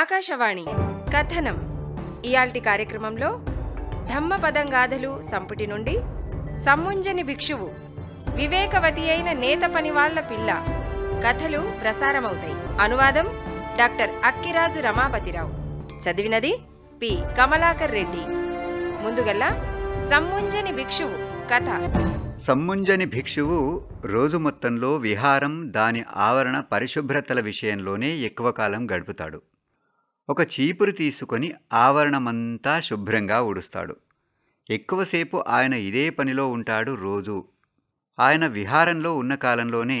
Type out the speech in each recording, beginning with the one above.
ఆకాశవాణి కథనం ఇయాల్టి కార్యక్రమంలో గాథలు సంపుటి నుండి సమ్ముంజని భిక్షువు వివేకవతి అయిన నేత పనివాళ్ల పిల్ల కథలు ప్రసారమవుతాయి అనువాదం డాక్టర్ అక్కిరాజు రమాపతిరావు చదివినది పి కమలాకర్ రెడ్డి ముందుగల్లా సమ్ముంజని భిక్షువు కథ సమ్ముంజని భిక్షువు రోజు మొత్తంలో విహారం దాని ఆవరణ పరిశుభ్రతల విషయంలోనే ఎక్కువ కాలం గడుపుతాడు ఒక చీపురు తీసుకొని ఆవరణమంతా శుభ్రంగా ఉడుస్తాడు ఎక్కువసేపు ఆయన ఇదే పనిలో ఉంటాడు రోజూ ఆయన విహారంలో ఉన్న కాలంలోనే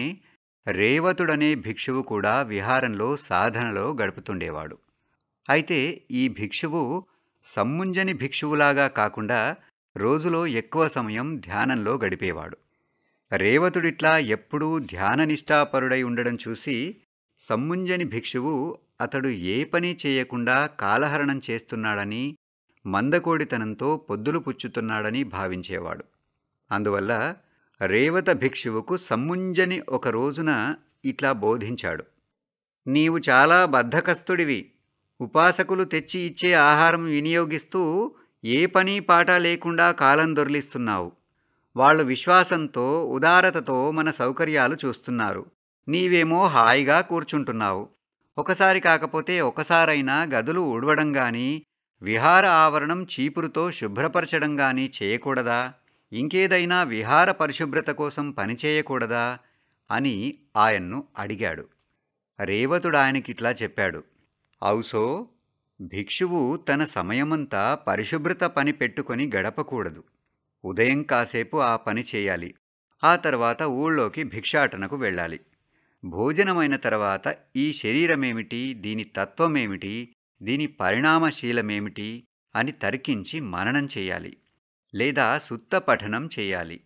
రేవతుడనే భిక్షువు కూడా విహారంలో సాధనలో గడుపుతుండేవాడు అయితే ఈ భిక్షువు సమ్ముంజని భిక్షువులాగా కాకుండా రోజులో ఎక్కువ సమయం ధ్యానంలో గడిపేవాడు రేవతుడిట్లా ఎప్పుడూ ధ్యాననిష్టాపరుడై ఉండడం చూసి సమ్ముంజని భిక్షువు అతడు ఏ పని చేయకుండా కాలహరణం చేస్తున్నాడని మందకోడితనంతో పొద్దులు పుచ్చుతున్నాడని భావించేవాడు అందువల్ల రేవత భిక్షువుకు సమ్ముంజని ఒక రోజున ఇట్లా బోధించాడు నీవు చాలా బద్ధకస్తుడివి ఉపాసకులు తెచ్చి ఇచ్చే ఆహారం వినియోగిస్తూ ఏ పని పాట లేకుండా కాలం దొర్లిస్తున్నావు వాళ్ళు విశ్వాసంతో ఉదారతతో మన సౌకర్యాలు చూస్తున్నారు నీవేమో హాయిగా కూర్చుంటున్నావు ఒకసారి కాకపోతే ఒకసారైనా గదులు ఉడవడం కానీ విహార ఆవరణం చీపురుతో శుభ్రపరచడం కానీ చేయకూడదా ఇంకేదైనా విహార పరిశుభ్రత కోసం పనిచేయకూడదా అని ఆయన్ను అడిగాడు రేవతుడు ఆయనకిట్లా చెప్పాడు ఔసో భిక్షువు తన సమయమంతా పరిశుభ్రత పని పెట్టుకొని గడపకూడదు ఉదయం కాసేపు ఆ పని చేయాలి ఆ తర్వాత ఊళ్ళోకి భిక్షాటనకు వెళ్ళాలి భోజనమైన తర్వాత ఈ శరీరమేమిటి దీని తత్వమేమిటి దీని పరిణామశీలమేమిటి అని తరికించి మననం చేయాలి లేదా సుత్త పఠనం చేయాలి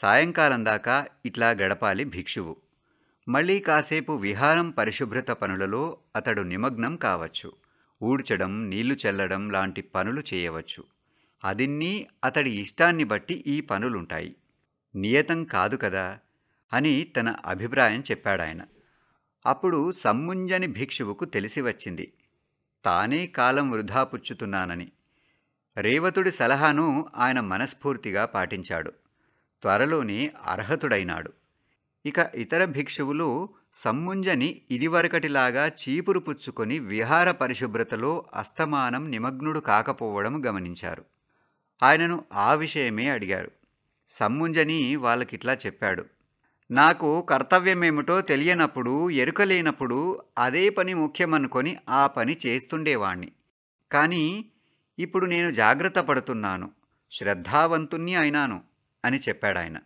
సాయంకాలం దాకా ఇట్లా గడపాలి భిక్షువు మళ్ళీ కాసేపు విహారం పరిశుభ్రత పనులలో అతడు నిమగ్నం కావచ్చు ఊడ్చడం నీళ్లు చల్లడం లాంటి పనులు చేయవచ్చు అదిన్నీ అతడి ఇష్టాన్ని బట్టి ఈ పనులుంటాయి నియతం కాదు కదా అని తన అభిప్రాయం చెప్పాడాయన అప్పుడు సమ్ముంజని భిక్షువుకు తెలిసి వచ్చింది తానే కాలం వృధా పుచ్చుతున్నానని రేవతుడి సలహాను ఆయన మనస్ఫూర్తిగా పాటించాడు త్వరలోనే అర్హతుడైనాడు ఇక ఇతర భిక్షువులు సమ్ముంజని ఇదివరకటిలాగా చీపురు పుచ్చుకొని విహార పరిశుభ్రతలో అస్తమానం నిమగ్నుడు కాకపోవడం గమనించారు ఆయనను ఆ విషయమే అడిగారు సమ్ముంజని వాళ్ళకిట్లా చెప్పాడు నాకు కర్తవ్యమేమిటో తెలియనప్పుడు ఎరుక లేనప్పుడు అదే పని ముఖ్యమనుకొని ఆ పని చేస్తుండేవాణ్ణి కానీ ఇప్పుడు నేను జాగ్రత్త పడుతున్నాను శ్రద్ధావంతుణ్ణి అయినాను అని చెప్పాడాయన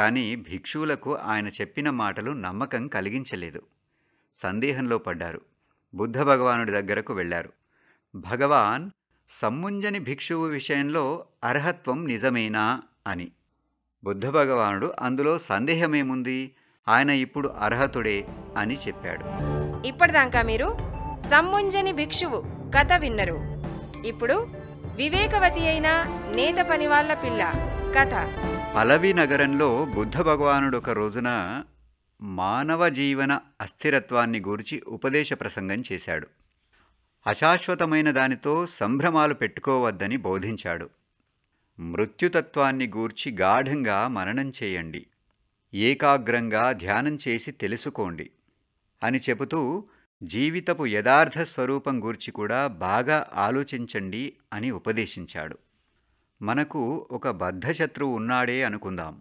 కానీ భిక్షువులకు ఆయన చెప్పిన మాటలు నమ్మకం కలిగించలేదు సందేహంలో పడ్డారు బుద్ధ భగవానుడి దగ్గరకు వెళ్ళారు భగవాన్ సమ్ముంజని భిక్షువు విషయంలో అర్హత్వం నిజమేనా అని బుద్ధ భగవానుడు అందులో సందేహమేముంది ఆయన ఇప్పుడు అర్హతుడే అని చెప్పాడు ఇప్పటిదాకా మీరు సమ్ముంజని భిక్షువు కథ విన్నరు ఇప్పుడు వివేకవతి అయిన నేత వాళ్ళ పిల్ల కథ పలవి నగరంలో బుద్ధ భగవానుడు ఒక రోజున మానవ జీవన అస్థిరత్వాన్ని గూర్చి ఉపదేశ ప్రసంగం చేశాడు అశాశ్వతమైన దానితో సంభ్రమాలు పెట్టుకోవద్దని బోధించాడు మృత్యుతత్వాన్ని గూర్చి గాఢంగా మననం చేయండి ఏకాగ్రంగా ధ్యానం చేసి తెలుసుకోండి అని చెబుతూ జీవితపు యథార్థ స్వరూపం గూర్చి కూడా బాగా ఆలోచించండి అని ఉపదేశించాడు మనకు ఒక బద్ధశత్రువు ఉన్నాడే అనుకుందాం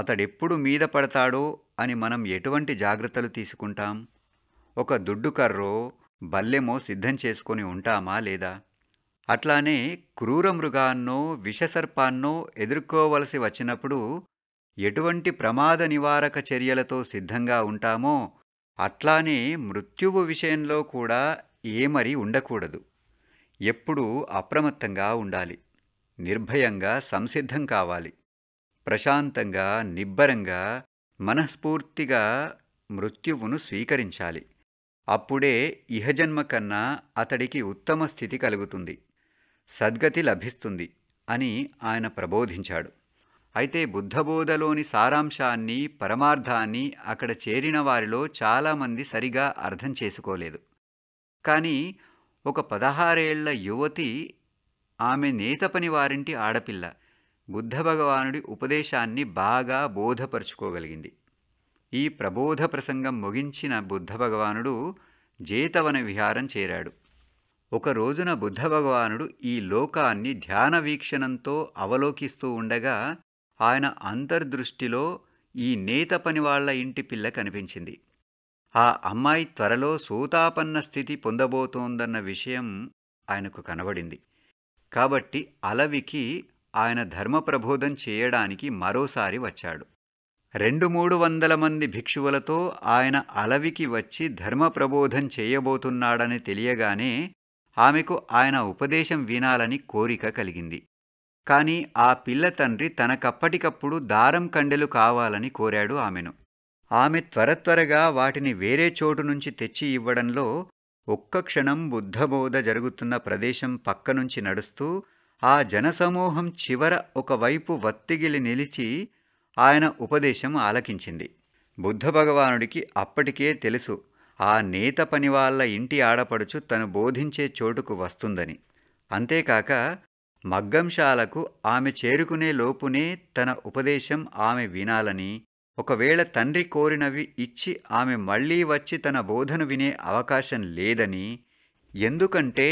అతడెప్పుడు మీద పడతాడో అని మనం ఎటువంటి జాగ్రత్తలు తీసుకుంటాం ఒక దుడ్డుకర్రో కర్రో బల్లెమో సిద్ధం చేసుకొని ఉంటామా లేదా అట్లానే క్రూర మృగాన్నో విషసర్పాన్నో ఎదుర్కోవలసి వచ్చినప్పుడు ఎటువంటి ప్రమాద నివారక చర్యలతో సిద్ధంగా ఉంటామో అట్లానే మృత్యువు విషయంలో కూడా ఏమరి ఉండకూడదు ఎప్పుడూ అప్రమత్తంగా ఉండాలి నిర్భయంగా సంసిద్ధం కావాలి ప్రశాంతంగా నిబ్బరంగా మనస్ఫూర్తిగా మృత్యువును స్వీకరించాలి అప్పుడే ఇహజన్మ కన్నా అతడికి ఉత్తమ స్థితి కలుగుతుంది సద్గతి లభిస్తుంది అని ఆయన ప్రబోధించాడు అయితే బుద్ధబోధలోని సారాంశాన్ని పరమార్థాన్ని అక్కడ చేరిన వారిలో చాలామంది సరిగా అర్థం చేసుకోలేదు కానీ ఒక పదహారేళ్ల యువతి ఆమె నేతపని వారింటి ఆడపిల్ల బుద్ధ భగవానుడి ఉపదేశాన్ని బాగా బోధపరుచుకోగలిగింది ఈ ప్రబోధ ప్రసంగం ముగించిన బుద్ధ భగవానుడు జేతవన విహారం చేరాడు ఒక రోజున బుద్ధభగవానుడు ఈ లోకాన్ని ధ్యాన వీక్షణంతో అవలోకిస్తూ ఉండగా ఆయన అంతర్దృష్టిలో ఈ నేత పనివాళ్ల ఇంటి పిల్ల కనిపించింది ఆ అమ్మాయి త్వరలో సూతాపన్న స్థితి పొందబోతోందన్న విషయం ఆయనకు కనబడింది కాబట్టి అలవికి ఆయన ధర్మప్రబోధం చేయడానికి మరోసారి వచ్చాడు రెండు మూడు వందల మంది భిక్షువులతో ఆయన అలవికి వచ్చి ధర్మప్రబోధం చేయబోతున్నాడని తెలియగానే ఆమెకు ఆయన ఉపదేశం వినాలని కోరిక కలిగింది కానీ ఆ పిల్ల తండ్రి తనకప్పటికప్పుడు దారం కండెలు కావాలని కోరాడు ఆమెను ఆమె త్వర త్వరగా వాటిని వేరే చోటు నుంచి తెచ్చి ఇవ్వడంలో ఒక్క క్షణం బుద్ధబోధ జరుగుతున్న ప్రదేశం పక్కనుంచి నడుస్తూ ఆ జనసమూహం చివర ఒకవైపు వత్తిగిలి నిలిచి ఆయన ఉపదేశం ఆలకించింది బుద్ధ భగవానుడికి అప్పటికే తెలుసు ఆ నేత పని వాళ్ళ ఇంటి ఆడపడుచు తను బోధించే చోటుకు వస్తుందని అంతేకాక మగ్గంశాలకు ఆమె చేరుకునే లోపునే తన ఉపదేశం ఆమె వినాలని ఒకవేళ తండ్రి కోరినవి ఇచ్చి ఆమె మళ్ళీ వచ్చి తన బోధను వినే అవకాశం లేదని ఎందుకంటే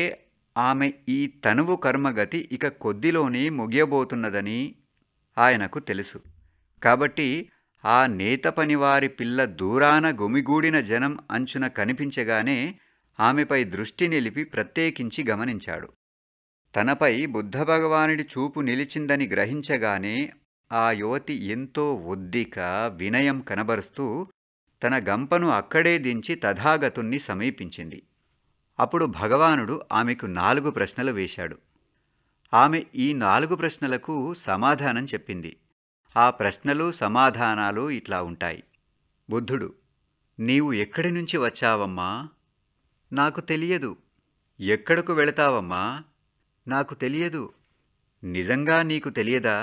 ఆమె ఈ తనువు కర్మగతి ఇక కొద్దిలోనే ముగియబోతున్నదని ఆయనకు తెలుసు కాబట్టి ఆ నేత పనివారి పిల్ల దూరాన గొమిగూడిన జనం అంచున కనిపించగానే ఆమెపై దృష్టి నిలిపి ప్రత్యేకించి గమనించాడు తనపై బుద్ధభగవానుడి చూపు నిలిచిందని గ్రహించగానే ఆ యువతి ఎంతో ఒద్దిక వినయం కనబరుస్తూ తన గంపను అక్కడే దించి తథాగతుణ్ణి సమీపించింది అప్పుడు భగవానుడు ఆమెకు నాలుగు ప్రశ్నలు వేశాడు ఆమె ఈ నాలుగు ప్రశ్నలకు సమాధానం చెప్పింది ఆ ప్రశ్నలు సమాధానాలు ఇట్లా ఉంటాయి బుద్ధుడు నీవు ఎక్కడి నుంచి వచ్చావమ్మా నాకు తెలియదు ఎక్కడకు వెళతావమ్మా నాకు తెలియదు నిజంగా నీకు తెలియదా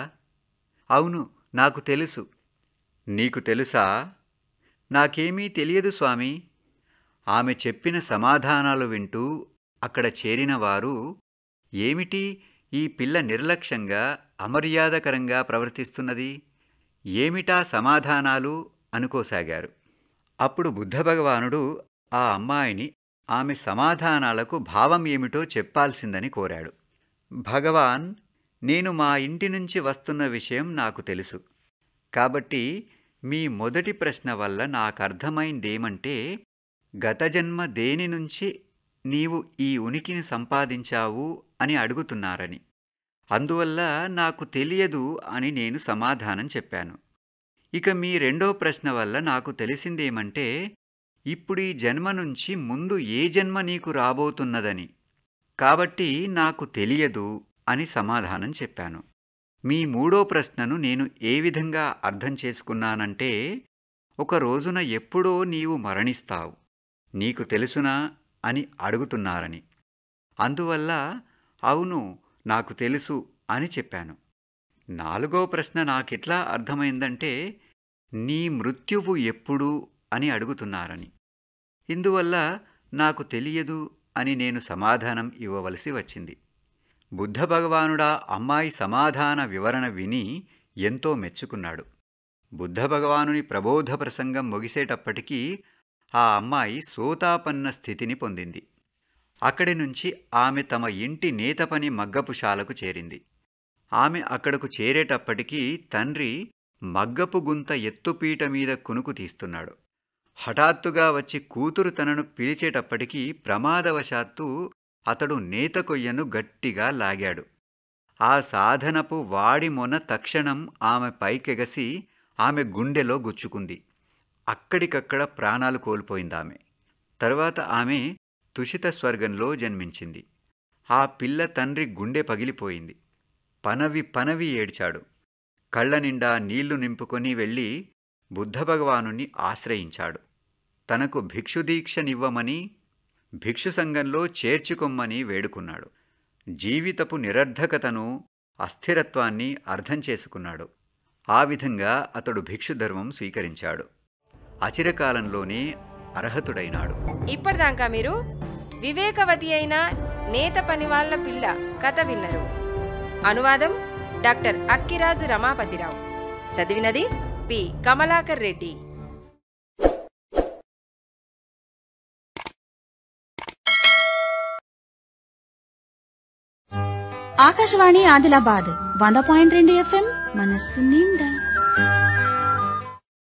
అవును నాకు తెలుసు నీకు తెలుసా నాకేమీ తెలియదు స్వామి ఆమె చెప్పిన సమాధానాలు వింటూ అక్కడ చేరినవారు ఏమిటి ఈ పిల్ల నిర్లక్ష్యంగా అమర్యాదకరంగా ప్రవర్తిస్తున్నది ఏమిటా సమాధానాలు అనుకోసాగారు అప్పుడు బుద్ధభగవానుడు ఆ అమ్మాయిని ఆమె సమాధానాలకు భావం ఏమిటో చెప్పాల్సిందని కోరాడు భగవాన్ నేను మా ఇంటి నుంచి వస్తున్న విషయం నాకు తెలుసు కాబట్టి మీ మొదటి ప్రశ్న వల్ల నాకు అర్థమైందేమంటే గత జన్మ దేని నుంచి నీవు ఈ ఉనికిని సంపాదించావు అని అడుగుతున్నారని అందువల్ల నాకు తెలియదు అని నేను సమాధానం చెప్పాను ఇక మీ రెండో ప్రశ్న వల్ల నాకు తెలిసిందేమంటే ఇప్పుడు ఈ జన్మ నుంచి ముందు ఏ జన్మ నీకు రాబోతున్నదని కాబట్టి నాకు తెలియదు అని సమాధానం చెప్పాను మీ మూడో ప్రశ్నను నేను ఏ విధంగా అర్థం చేసుకున్నానంటే ఒక రోజున ఎప్పుడో నీవు మరణిస్తావు నీకు తెలుసునా అని అడుగుతున్నారని అందువల్ల అవును నాకు తెలుసు అని చెప్పాను నాలుగో ప్రశ్న నాకిట్లా అర్థమైందంటే నీ మృత్యువు ఎప్పుడు అని అడుగుతున్నారని ఇందువల్ల నాకు తెలియదు అని నేను సమాధానం ఇవ్వవలసి వచ్చింది బుద్ధ భగవానుడా అమ్మాయి సమాధాన వివరణ విని ఎంతో మెచ్చుకున్నాడు బుద్ధ భగవానుని ప్రబోధ ప్రసంగం ముగిసేటప్పటికీ ఆ అమ్మాయి సోతాపన్న స్థితిని పొందింది అక్కడి నుంచి ఆమె తమ ఇంటి నేతపని మగ్గపుశాలకు చేరింది ఆమె అక్కడకు చేరేటప్పటికీ తండ్రి మగ్గపు గుంత ఎత్తుపీట మీద కునుకు తీస్తున్నాడు హఠాత్తుగా వచ్చి కూతురు తనను పిలిచేటప్పటికీ ప్రమాదవశాత్తు అతడు నేత కొయ్యను గట్టిగా లాగాడు ఆ సాధనపు వాడి మొన తక్షణం ఆమె పైకెగసి ఆమె గుండెలో గుచ్చుకుంది అక్కడికక్కడ ప్రాణాలు కోల్పోయిందామె తర్వాత ఆమె తుషిత స్వర్గంలో జన్మించింది ఆ పిల్ల తండ్రి గుండె పగిలిపోయింది పనవి పనవి ఏడ్చాడు కళ్ళ నిండా నీళ్లు నింపుకొని వెళ్ళి బుద్ధభగవానుని ఆశ్రయించాడు తనకు భిక్షుదీక్షనివ్వమని భిక్షు సంఘంలో చేర్చుకొమ్మని వేడుకున్నాడు జీవితపు నిరర్ధకతను అస్థిరత్వాన్ని అర్థం చేసుకున్నాడు ఆ విధంగా అతడు భిక్షుధర్మం స్వీకరించాడు అచిరకాలంలోనే అర్హతుడైనాడు ఇప్పటిదాకా మీరు వివేకవతి అయిన నేత పనివాళ్ల పిల్ల కథ విన్నరు అనువాదం డాక్టర్ అక్కిరాజు రమాపతిరావు చదివినది పి కమలాకర్ రెడ్డి ఆకాశవాణి ఆదిలాబాద్ వంద పాయింట్ రెండు ఎఫ్ఎం మనస్సు నిండా